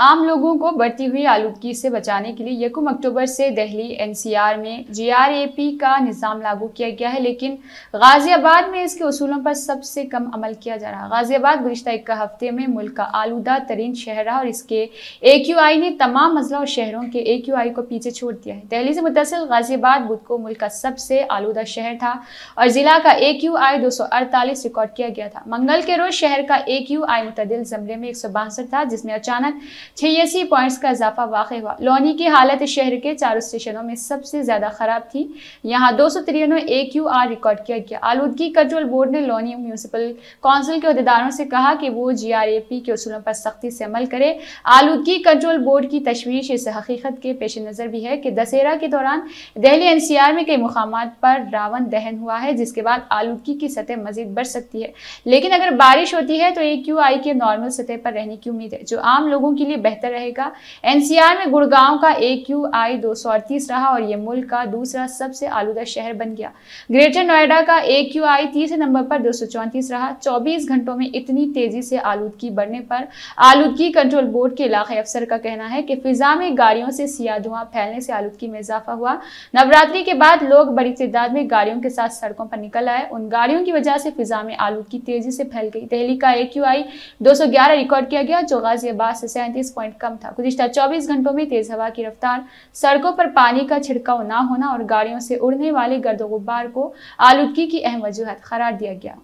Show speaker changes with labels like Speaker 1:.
Speaker 1: आम लोगों को बढ़ती हुई आलूदगी से बचाने के लिए यकुम अक्टूबर से दिल्ली एनसीआर में जीआरएपी का निज़ाम लागू किया गया है लेकिन गाज़ियाबाद में इसके असूलों पर सबसे कम अमल किया जा रहा है गाज़ियाबाद गुजत एक हफ्ते में मुल्क का आलूदा तरीन शहर रहा और इसके ए क्यू आई ने तमाम मजला और शहरों के ए क्यू आई को पीछे छोड़ दिया है दहली से मुतसिल गाज़ियाबाद बुध को मुल्क का सबसे आलूदा शहर था और ज़िला का ए क्यू आई दो सौ अड़तालीस रिकॉर्ड किया गया था मंगल के रोज़ शहर का ए क्यू आई मुतदिल ज़मरे में एक सौ बासठ था जिसमें अचानक छियासी पॉइंट्स e का इजाफा वाक़ हुआ लोनी की हालत शहर के चारों स्टेशनों में सबसे ज़्यादा ख़राब थी यहाँ दो सौ तिरानवे ए क्यू आर रिकॉर्ड किया गया आलूदगी कंट्रोल बोर्ड ने लोनी म्यूनसिपल काउंसिल के अहदेदारों से कहा कि वो जी आर ए पी के असूलों पर सख्ती से अमल करे आलूदगी कंट्रोल बोर्ड की तशवीश इस हकीकत के पेश नज़र भी है कि दशहरा के दौरान दहली एन सी आर में कई मकाम पर रावण दहन हुआ है जिसके बाद आलूदगी की सतह मजीद बढ़ सकती है लेकिन अगर बारिश होती है तो ए क्यू आई के नॉर्मल सतह पर रहने की उम्मीद है जो आम लोगों के लिए बेहतर रहेगा एनसीआर में गुड़गांव का ए क्यू आई दो सौ अड़तीस रहा और ये मुल्क का दूसरा सबसे आलूदा शहर बन गया ग्रेटर नोएडा का ए क्यू आई तीसरे नंबर पर दो सौ चौंतीस रहा चौबीस घंटों में इतनी तेजी से आलूदगी बढ़ने पर आलूदगी कंट्रोल बोर्ड के इलाके अफसर का कहना है कि फिजा में गाड़ियों से सिया धुआं फैलने से आलूदगी में इजाफा हुआ नवरात्रि के बाद लोग बड़ी तादाद में गाड़ियों के साथ सड़कों पर निकल आए उन गाड़ियों की वजह से फिजा में आलूदगी तेजी से फैल गई दहली का ए क्यू आई दो सौ ग्यारह रिकॉर्ड किया गया जो गाजियाबाद से सैंतीस पैंतीस पॉइंट कम था गुजशत चौबीस घंटों में तेज हवा की रफ्तार सड़कों पर पानी का छिड़काव न होना और गाड़ियों से उड़ने वाले गर्द गुब्बार को आलूदगी की अहम वजूहत करार दिया गया